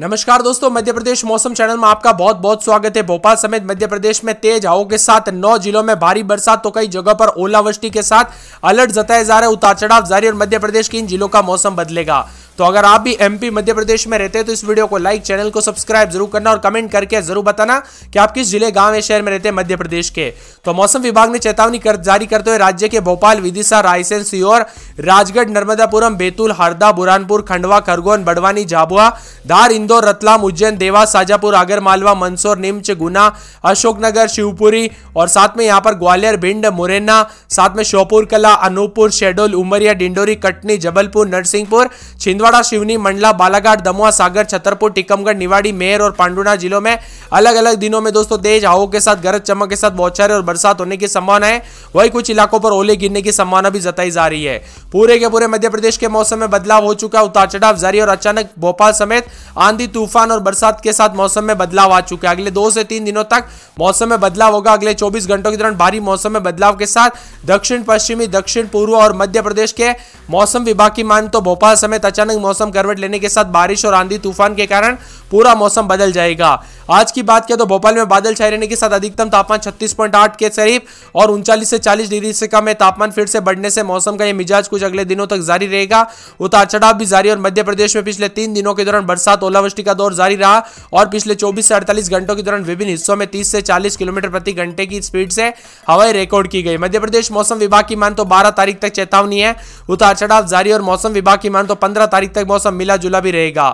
नमस्कार दोस्तों मध्य प्रदेश मौसम चैनल में आपका बहुत बहुत स्वागत है भोपाल समेत मध्य प्रदेश में तेज हवाओं के साथ नौ जिलों में भारी बरसात तो कई जगह पर ओलावृष्टि के साथ अलर्ट जताया जा रहे उतार चढ़ाव जारी और मध्य प्रदेश के इन जिलों का मौसम बदलेगा तो अगर आप भी एमपी मध्य प्रदेश में रहते हैं तो इस वीडियो को लाइक चैनल को सब्सक्राइब जरूर करना और कमेंट करके जरूर बताना कि आप किस जिले गांव या शहर में रहते हैं मध्य प्रदेश के तो मौसम विभाग ने चेतावनी कर, जारी करते हुए राज्य के भोपाल विदिशा रायसेन सीओर राजगढ़ नर्मदापुरम बैतूल हरदा बुरानपुर खंडवा खरगोन बड़वानी झाबुआ धार इंदौर रतलाम उज्जैन देवास शाजापुर आगरमालवा मंदसौर निम्च गुना अशोकनगर शिवपुरी और साथ में यहाँ पर ग्वालियर भिंड मुरैना साथ में श्योपुर कला अनूपपुर शेडोल उमरिया डिंडोरी कटनी जबलपुर नरसिंहपुर छिंदवा छिंदवाड़ा शिवनी मंडला बालाघाट दमुआ सागर छतरपुर टीकमगढ़ निवाड़ी मेयर और पांडुना जिलों में अलग अलग दिनों में दोस्तों तेज हवाओं के साथ गरज चमक के साथ बौछारे और बरसात होने की संभावना है वही कुछ इलाकों पर ओले गिरने की संभावना भी जताई जा रही है पूरे के पूरे मध्य प्रदेश के मौसम में बदलाव हो चुका है उतार चढ़ाव जारी और अचानक भोपाल समेत आंधी तूफान और बरसात के साथ मौसम में बदलाव आ चुका है अगले दो से तीन दिनों तक मौसम में बदलाव होगा अगले चौबीस घंटों के दौरान भारी मौसम में बदलाव के साथ दक्षिण पश्चिमी दक्षिण पूर्व और मध्य प्रदेश के मौसम विभाग की मान तो भोपाल समेत अचानक अचानक मौसम करवट लेने के साथ बारिश और आंधी तूफान के कारण पूरा मौसम बदल जाएगा आज की बात किया तो भोपाल में बादल छाए रहने के साथ अधिकतम तापमान 36.8 के करीब और उनचालीस से 40 डिग्री से कम है तापमान फिर से बढ़ने से मौसम का यह मिजाज कुछ अगले दिनों तक जारी रहेगा उतार चढ़ाव भी जारी और मध्य प्रदेश में पिछले तीन दिनों के दौरान बरसात ओलावृष्टि का दौर जारी रहा और पिछले चौबीस से अड़तालीस घंटों के दौरान विभिन्न हिस्सों में तीस से चालीस किलोमीटर प्रति घंटे की स्पीड से हवाएं रिकॉर्ड की गई मध्य प्रदेश मौसम विभाग की मान तो बारह तारीख तक चेतावनी है उतार चढ़ाव जारी और मौसम विभाग की मान तो पंद्रह तारीख तक मौसम मिला जुला भी रहेगा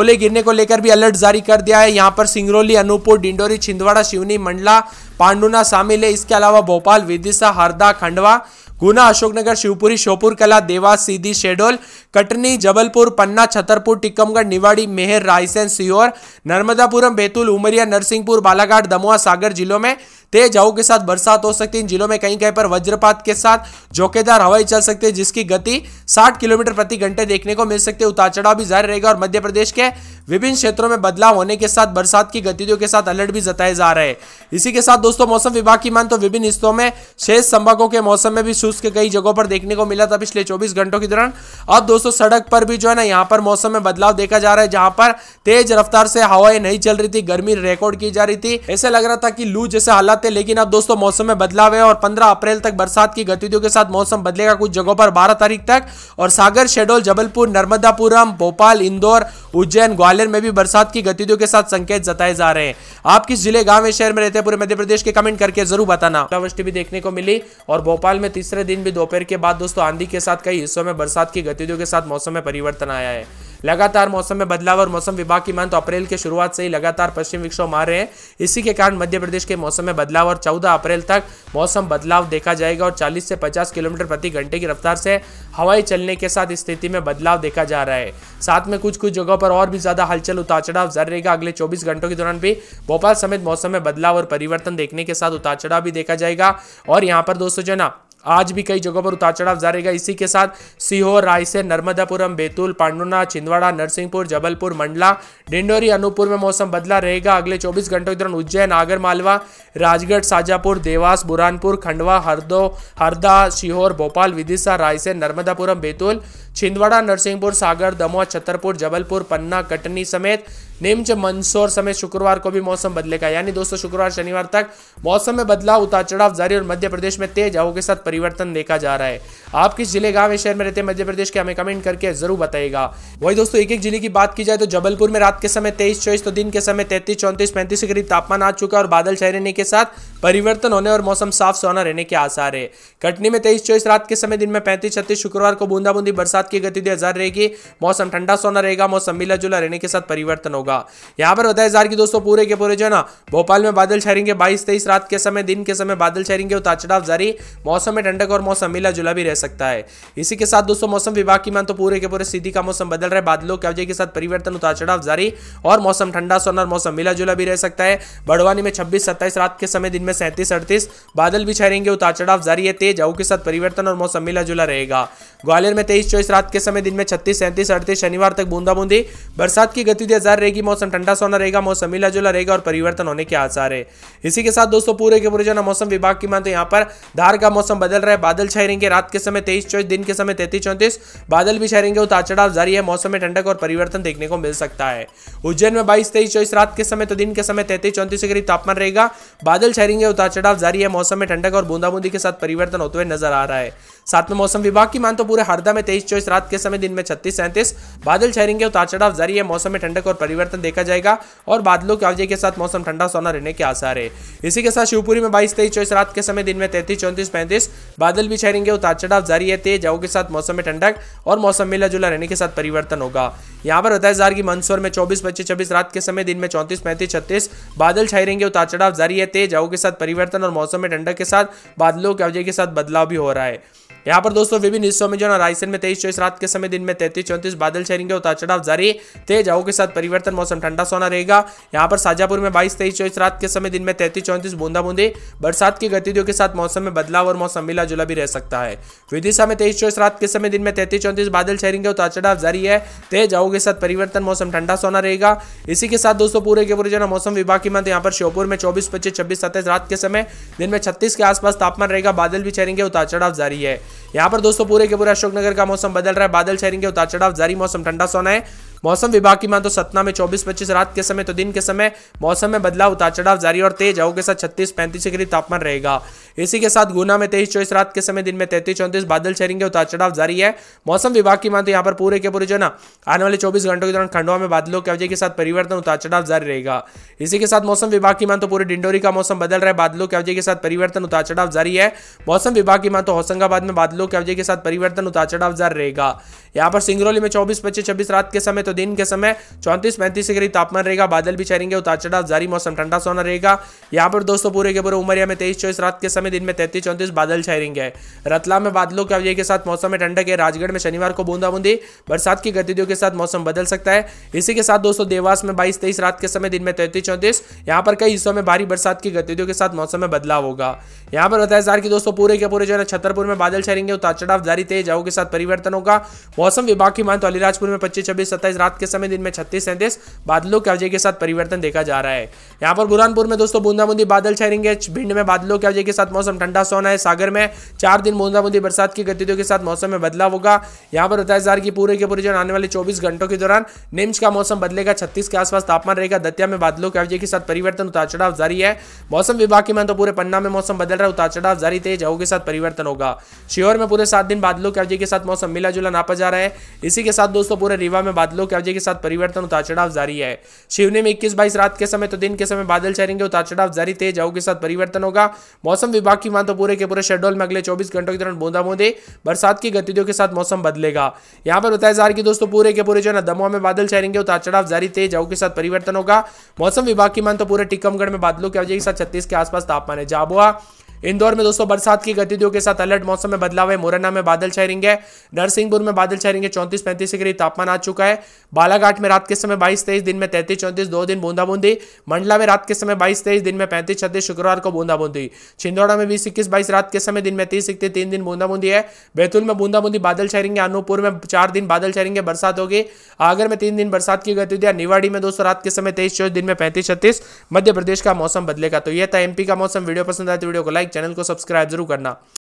ओले गिरने को लेकर भी अलर्ट जारी कर दिया है यहाँ पर सिंगरौली अनूपपुर डिंडोरी छिंदवाड़ा शिवनी मंडला पांडुना शामिल है इसके अलावा भोपाल विदिशा हरदा खंडवा गुना अशोकनगर शिवपुरी श्योपुर कला देवास सीधी शेडोल कटनी जबलपुर पन्ना छतरपुर टिकमगढ़ निवाड़ी मेहर रायसेन सीहोर नर्मदापुरम बैतूल उमरिया नरसिंहपुर बालाघाट दमोहा सागर जिलों में तेज हवाओं के साथ बरसात हो सकती है इन जिलों में कहीं कहीं पर वज्रपात के साथ जोकेदार हवाएं चल सकती है जिसकी गति 60 किलोमीटर प्रति घंटे देखने को मिल सकती है उतार चढ़ाव भी जारी रहेगा और मध्य प्रदेश के विभिन्न क्षेत्रों में बदलाव होने के साथ बरसात की गतिविधियों के साथ अलर्ट भी जताए जा रहे हैं इसी के साथ दोस्तों मौसम विभाग की मान तो विभिन्न हिस्सों में शेष संभागों के मौसम में भी शुष्क कई जगहों पर देखने को मिला था पिछले चौबीस घंटों के दौरान अब दोस्तों सड़क पर भी जो है ना यहाँ पर मौसम में बदलाव देखा जा रहा है जहां पर तेज रफ्तार से हवाएं नहीं चल रही थी गर्मी रिकॉर्ड की जा रही थी ऐसे लग रहा था कि लू जैसे हालात थे लेकिन अब दोस्तों मौसम में बदलाव है और पंद्रह अप्रैल तक बरसात की गतिविधियों के साथ मौसम बदलेगा कुछ जगहों पर बारह तारीख तक और सागर शेडोल जबलपुर नर्मदापुरम भोपाल इंदौर उज्जैन ग्वालियर में भी बरसात की गतिविधियों के साथ संकेत जताए जा रहे हैं आप किस जिले गांव या शहर में रहते हैं पूरे मध्य प्रदेश के कमेंट करके जरूर बताना अतिवृष्टि भी देखने को मिली और भोपाल में तीसरे दिन भी दोपहर के बाद दोस्तों आंधी के साथ कई हिस्सों में बरसात की गतिविधियों के साथ मौसम में परिवर्तन आया है लगातार मौसम में बदलाव और मौसम विभाग की मान तो अप्रैल के शुरुआत से ही लगातार पश्चिम विक्षोभ मार रहे हैं इसी के कारण मध्य प्रदेश के मौसम में बदलाव और चौदह अप्रैल तक मौसम बदलाव देखा जाएगा और चालीस से पचास किलोमीटर प्रति घंटे की रफ्तार से हवाई चलने के साथ स्थिति में बदलाव देखा जा रहा है साथ में कुछ कुछ जगहों पर और भी ज्यादा हलचल उतार चढ़ाव जर रहेगा अगले चौबीस घंटों के दौरान भी भोपाल समेत मौसम में बदलाव और परिवर्तन देखने के साथ उतार चढ़ाव भी देखा जाएगा और यहाँ पर दोस्तों जो ना आज भी कई जगहों पर उतार चढ़ाव जारी रहेगा इसी के साथ सीहोर रायसेन नर्मदापुरम बैतूल पांडुना छिंदवाड़ा नरसिंहपुर जबलपुर मंडला डिंडोरी अनूपपुर में मौसम बदला रहेगा अगले चौबीस घंटों के दौरान उज्जैन आगरमालवा राजगढ़ शाजापुर देवास बुरहानपुर खंडवा हरदो हरदा सीहोर भोपाल विदिशा रायसेन नर्मदापुरम बैतूल छिंदवाड़ा नरसिंहपुर सागर दमोह छतरपुर जबलपुर पन्ना कटनी समेत निम्च मंदसौर समेत शुक्रवार को भी मौसम बदलेगा यानी दोस्तों शुक्रवार शनिवार तक मौसम में बदलाव उतार चढ़ाव जारी और मध्य प्रदेश में तेज हवा के साथ परिवर्तन देखा जा रहा है आप किस जिले गांव या शहर में रहते हैं मध्य प्रदेश के हमें कमेंट करके जरूर बताएगा वही दोस्तों एक एक जिले की बात की जाए तो जबलपुर में रात के समय तेईस चौबीस तो दिन के समय तैतीस चौंतीस पैंतीस के करीब तापमान आ चुका है और बादल छाए रहने के साथ परिवर्तन होने और मौसम साफ सोना रहने के आसार है कटनी में तेईस चौबीस रात के समय दिन में पैंतीस छत्तीस शुक्रवार को बूंदा बूंदी बरसात की गति हजार रहेगी मौसम ठंडा सोना रहेगा मौसम मिला जुला रहने के साथ परिवर्तन होगा यहाँ पर बताया जा रहा कि दोस्तों पूरे के पूरे जो है ना भोपाल में बादल छाएंगे बाईस तेईस रात के समय दिन के समय बादल छाएंगे और ताचड़ाव जारी मौसम में ठंडक और मौसम मिला जुला भी रह सकता है इसी के साथ दोस्तों मौसम विभाग की मान तो पूरे के पूरे सीधी का मौसम बदल रहा है बादलों के के साथ परिवर्तन उतार चढ़ाव जारी और मौसम ठंडा सोनर मौसम मिला जुला भी रह सकता है बड़वानी में छब्बीस सत्ताईस रात के समय दिन में सैंतीस अड़तीस बादल भी छहरेंगे उतार चढ़ाव जारी है तेज आऊ के साथ परिवर्तन और मौसम मिला जुला रहेगा ग्वालियर में तेईस चौबीस रात के समय दिन में छत्तीस सैंतीस अड़तीस शनिवार तक बूंदा बूंदी बरसात की गतिविधियां जारी रहेगी मौसम ठंडा सोना रहेगा मौसम मिला जुला रहेगा और परिवर्तन होने के आसार है इसी के साथ दोस्तों पूरे के पूरे जो मौसम विभाग की मान तो यहाँ पर धार का मौसम बदल रहा है बादल छाए रहेंगे रात के समय तेईस चौबीस दिन के समय तैतीस चौंतीस बादल भी छाए रहेंगे उतार चढ़ाव जारी है मौसम में ठंडक और परिवर्तन देखने को मिल सकता है उज्जैन में बाईस तेईस चौबीस रात के समय तो दिन के समय तैतीस चौंतीस के करीब तापमान रहेगा बादल छाए रहेंगे उतार चढ़ाव जारी है मौसम में ठंडक और बूंदाबूंदी के साथ परिवर्तन होते हुए नजर आ रहा है साथ में मौसम विभाग की मान तो पूरे हरदा में तेईस चौबीस रात के समय दिन में छत्तीस सैंतीस बादल छाए रहेंगे उतार चढ़ाव जारी है मौसम में ठंडक और परिवर्तन देखा जाएगा और बादलों के अवजय के साथ मौसम ठंडा सोना रहने के आसार है इसी के साथ शिवपुरी में बाईस तेईस चौबीस रात के समय दिन में तैतीस चौंतीस पैंतीस बादल भी छहरेंगे उतार चढ़ाव जारी है तेज हवा के साथ मौसम में ठंडक और मौसम मिला जुला रहने के साथ परिवर्तन होगा यहाँ पर बताया जा रहा कि मंदसौर में चौबीस पच्चीस छब्बीस रात के समय दिन में चौंतीस पैंतीस छत्तीस बादल छहरेंगे उतार चढ़ाव जारी है तेज हवा के साथ परिवर्तन और मौसम में ठंडक के साथ बादलों के अवजय के साथ बदलाव भी हो रहा है यहाँ पर दोस्तों विभिन्न हिस्सों में जो है रायसेन में तेईस चौबीस रात के समय दिन में तैतीस चौंतीस बादल छेरेंगे उतार चढ़ाव जारी तेज हवा के साथ परिवर्तन मौसम ठंडा सोना रहेगा यहाँ पर शाजापुर में बाईस तेईस चौबीस रात के समय दिन में तैतीस चौंतीस बूंदा बूंदी बरसात की गतिविधियों के साथ मौसम में बदलाव और मौसम मिला जुला भी रह सकता है विदिशा में तेईस चौबीस रात के समय दिन में तैतीस चौंतीस बादल छेरेंगे उतार चढ़ाव जारी है तेज हवा के साथ परिवर्तन मौसम ठंडा सोना रहेगा इसी के साथ दोस्तों पूरे के पूरे जो है मौसम विभाग की मत यहाँ पर श्योपुर में चौबीस पच्चीस छब्बीस सत्ताईस रात के समय दिन में छत्तीस के आसपास तापमान रहेगा बादल भी छेरेंगे उतार चढ़ाव जारी है यहाँ पर दोस्तों पूरे के पूरे अशोकनगर का मौसम बदल रहा है बादल शेयरिंग के उतार चढ़ाव जारी मौसम ठंडा सोना है मौसम विभाग की मान तो सतना में 24 पच्चीस रात के समय तो दिन के समय मौसम में बदलाव उतार चढ़ाव जारी और तेज हवा के साथ 36 पैंतीस डिग्री तापमान रहेगा इसी के साथ गुना में तेईस चौबीस रात के समय दिन में तैतीस चौंतीस बादल छेरेंगे उतार चढ़ाव जारी है मौसम विभाग की मान तो यहाँ पर पूरे के पूरे जो ना आने वाले चौबीस घंटों के दौरान खंडवा में बादलों के अवजय के साथ परिवर्तन उतार चढ़ाव जारी रहेगा इसी के साथ मौसम विभाग की मान तो पूरे डिंडोरी का मौसम बदल रहा है बादलों के अवजय के साथ परिवर्तन उतार चढ़ाव जारी है मौसम विभाग की मान तो होशंगाबाद में बादलों के अवजय के साथ परिवर्तन उतार चढ़ाव जर रहेगा यहाँ पर सिंगरौली में चौबीस पच्चीस छब्बीस रात के समय तो दिन के समय चौंतीस पैंतीस डिग्री तापमान रहेगा बादल भी छहरेंगे उतार चढ़ाव जारी मौसम ठंडा सोना रहेगा यहाँ पर दोस्तों पूरे के पूरे उमरिया में तेईस चौबीस रात के समय दिन में तैतीस चौंतीस बादल छहरेंगे रतला में बादलों के अवजय के साथ मौसम में ठंडक है राजगढ़ में शनिवार को बूंदा बूंदी बरसात की गतिविधियों के साथ मौसम बदल सकता है इसी के साथ दोस्तों देवास में बाईस तेईस रात के समय दिन में तैतीस चौंतीस यहाँ पर कई हिस्सों में भारी बरसात की गतिविधियों के साथ मौसम में बदलाव होगा यहाँ पर बताया जा रहा है कि दोस्तों पूरे के पूरे जो है छतरपुर में बादल ठहरेंगे उतार चढ़ाव जारी तेज हवाओं के साथ परिवर्तन होगा मौसम विभाग की मान तो अलीराजपुर में पच्चीस छब्बीस सत्ताईस रात के समय दिन में छत्तीस सैंतीस बादलों के अवजय के साथ परिवर्तन देखा जा रहा है यहाँ पर बुरहानपुर में दोस्तों बूंदाबूंदी बादल छहरेंगे भिंड में बादलों के अवजय के साथ मौसम ठंडा सोना है सागर में चार दिन बूंदाबूंदी बरसात की गतिविधियों के साथ मौसम में बदलाव होगा यहाँ पर बताया जा रहा पूरे के पूरे आने वाले चौबीस घंटों के दौरान निम्स का मौसम बदलेगा छत्तीस के आसपास तापमान रहेगा दतिया में बादलों के अवजय के साथ परिवर्तन उतार चढ़ाव जारी है मौसम विभाग की मान तो पूरे पन्ना में मौसम बदल रहा है उतार चढ़ाव जारी तेज हवा के साथ परिवर्तन होगा शियोर में पूरे सात दिन बादलों के अवजे के साथ मौसम मिला जुला नापा जा रहा है इसी के साथ दोस्तों पूरे रीवा में बादलों के अवजे के साथ परिवर्तन उतार चढ़ाव जारी है शिवनी में इक्कीस बाईस रात के समय तो दिन के समय बादल छहरेंगे उतार चढ़ाव जारी तेज हवा के साथ परिवर्तन होगा मौसम विभाग की मान तो पूरे के पूरे शेड्यूल में अगले चौबीस घंटों के दौरान बूंदा बूंदे बरसात की गतिविधियों के साथ मौसम बदलेगा यहाँ पर बताया जा रहा है कि दोस्तों पूरे के पूरे जो है ना दमोह में बादल छहेंगे उतार चढ़ाव जारी तेज हवा के साथ परिवर्तन होगा मौसम विभाग की मान तो पूरे टीकमगढ़ में बादलों के अवजे के साथ छत्तीस के आसपास तापमान है जाबुआ इंदौर में दोस्तों बरसात की गतिविधियों के साथ अलर्ट मौसम में बदलाव है मुरैना में बादल छायरेंगे है नरसिंहपुर में बादल है चौंतीस पैंतीस के करीब तापमान आ चुका है बालाघाट में रात के समय बाईस तेईस दिन में तैतीस चौंतीस दो दिन बूंदाबूंदी मंडला में रात के समय बाईस तेईस दिन में पैंतीस छत्तीस शुक्रवार को बूंदाबूंदी छिंदौड़ा में बीस इक्कीस बाईस रात के समय दिन में तीस इकतीस तीन दिन बूंदाबूंदी है बैतूल में बूंदाबूंदी बादल छायरेंगे अनूपपुर में चार दिन बादल छायरेंगे बरसात होगी आगर में तीन दिन बरसात की गतिविधियां निवाड़ी में दोस्तों रात के समय तेईस चौबीस दिन में पैंतीस छत्तीस मध्य प्रदेश का मौसम बदलेगा तो यह था एमपी का मौसम वीडियो पसंद आया तो वीडियो को लाइक लाइक चैनल को सब्सक्राइब जरूर करना